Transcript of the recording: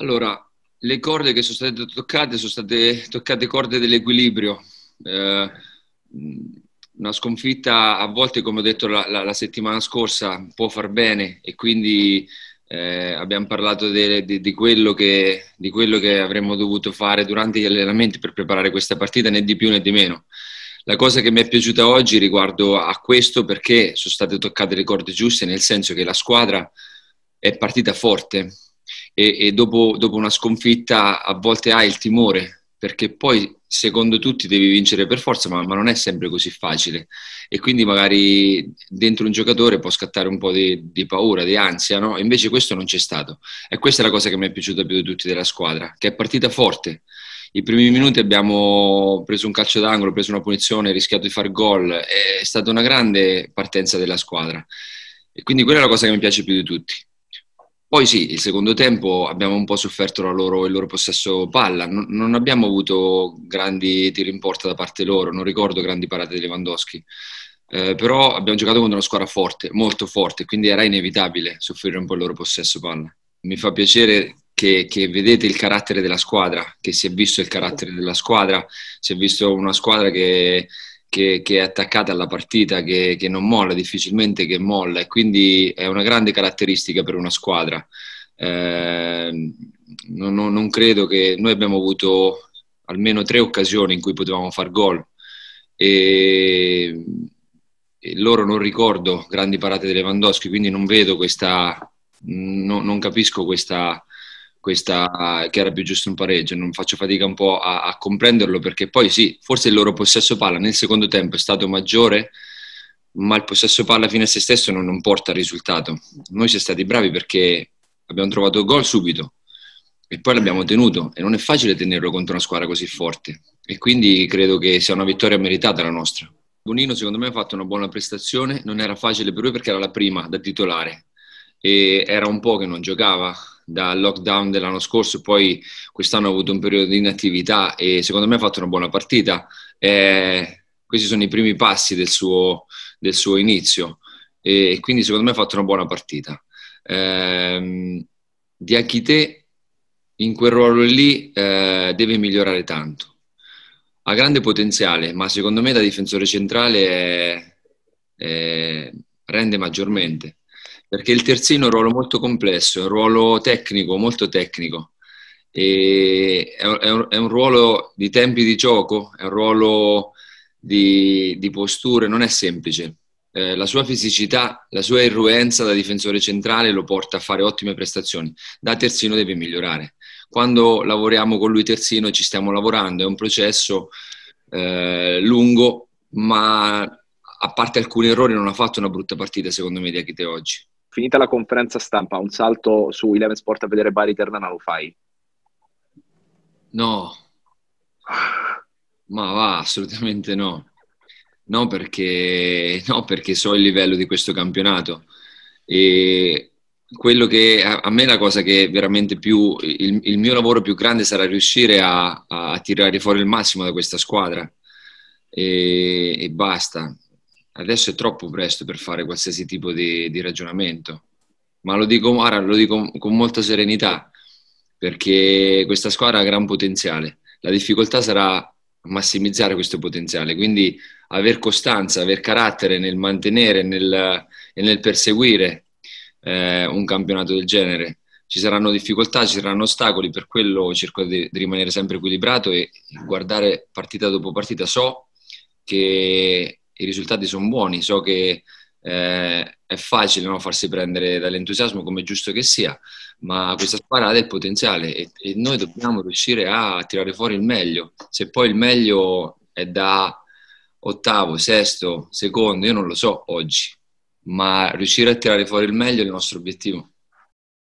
Allora, le corde che sono state toccate sono state toccate corde dell'equilibrio. Eh, una sconfitta a volte, come ho detto la, la, la settimana scorsa, può far bene e quindi eh, abbiamo parlato de, de, di, quello che, di, quello che, avremmo dovuto fare durante gli allenamenti per preparare questa partita, né di più né di meno. La cosa che mi è piaciuta oggi riguardo a questo perché sono state toccate le corde giuste, nel senso che la squadra è partita forte, e, e dopo, dopo, una sconfitta a volte hai il timore, perché poi secondo tutti devi vincere per forza, ma, ma non è sempre così facile. E quindi magari dentro un giocatore può scattare un po' di, di paura, di ansia, no? Invece questo non c'è stato. E questa è la cosa che mi è piaciuta più di tutti della squadra, che è partita forte. I primi minuti abbiamo preso un calcio d'angolo, preso una punizione, rischiato di far gol. È stata una grande partenza della squadra. E quindi quella è la cosa che mi piace più di tutti. Poi sì, il secondo tempo abbiamo un po' sofferto loro, il loro possesso palla, non, non abbiamo avuto grandi tiri in porta da parte loro, non ricordo grandi parate di Lewandowski, eh, però abbiamo giocato contro una squadra forte, molto forte, quindi era inevitabile soffrire un po' il loro possesso palla. Mi fa piacere che, che vedete il carattere della squadra, che si è visto il carattere della squadra, si è visto una squadra che che, che, è attaccata alla partita, che, che, non molla, difficilmente che molla e quindi è una grande caratteristica per una squadra. Eh, non, non, credo che noi abbiamo avuto almeno tre occasioni in cui potevamo far gol e, e loro non ricordo grandi parate di Lewandowski, quindi non vedo questa, no, non capisco questa questa, che era più giusto un pareggio, non faccio fatica un po' a, a, comprenderlo perché poi sì, forse il loro possesso palla nel secondo tempo è stato maggiore, ma il possesso palla fine a se stesso non, non porta al risultato. Noi siamo stati bravi perché abbiamo trovato gol subito e poi l'abbiamo tenuto e non è facile tenerlo contro una squadra così forte e quindi credo che sia una vittoria meritata la nostra. Bonino secondo me ha fatto una buona prestazione, non era facile per lui perché era la prima da titolare e era un po' che non giocava, dal lockdown dell'anno scorso, poi quest'anno ha avuto un periodo di inattività e secondo me ha fatto una buona partita. Eh, questi sono i primi passi del suo, del suo inizio e, e quindi secondo me ha fatto una buona partita. Eh, di Achite in quel ruolo lì eh, deve migliorare tanto. Ha grande potenziale, ma secondo me da difensore centrale è, eh, è, eh, rende maggiormente perché il terzino è un ruolo molto complesso, è un ruolo tecnico, molto tecnico. E è, un, è un ruolo di tempi di gioco, è un ruolo di, di posture, non è semplice. Eh, la sua fisicità, la sua irruenza da difensore centrale lo porta a fare ottime prestazioni. Da terzino deve migliorare. Quando lavoriamo con lui terzino ci stiamo lavorando, è un processo eh, lungo, ma a parte alcuni errori non ha fatto una brutta partita secondo me di Achite oggi finita la conferenza stampa, un salto su Eleven Sport a vedere Bari Ternana lo fai? No. Ma va, assolutamente no. No perché, no, perché so il livello di questo campionato. E quello che a me la cosa che veramente più il, il mio lavoro più grande sarà riuscire a, a tirare fuori il massimo da questa squadra e, e basta adesso è troppo presto per fare qualsiasi tipo di, di ragionamento, ma lo dico, ora, lo dico con molta serenità, perché questa squadra ha gran potenziale. La difficoltà sarà massimizzare questo potenziale, quindi aver costanza, aver carattere nel mantenere nel, e nel perseguire eh, un campionato del genere. Ci saranno difficoltà, ci saranno ostacoli, per quello cerco di, di rimanere sempre equilibrato e guardare partita dopo partita. So che i risultati sono buoni, so che eh, è facile no, farsi prendere dall'entusiasmo come giusto che sia, ma questa squadra ha del potenziale e, e, noi dobbiamo riuscire a tirare fuori il meglio. Se poi il meglio è da ottavo, sesto, secondo, io non lo so oggi, ma riuscire a tirare fuori il meglio è il nostro obiettivo.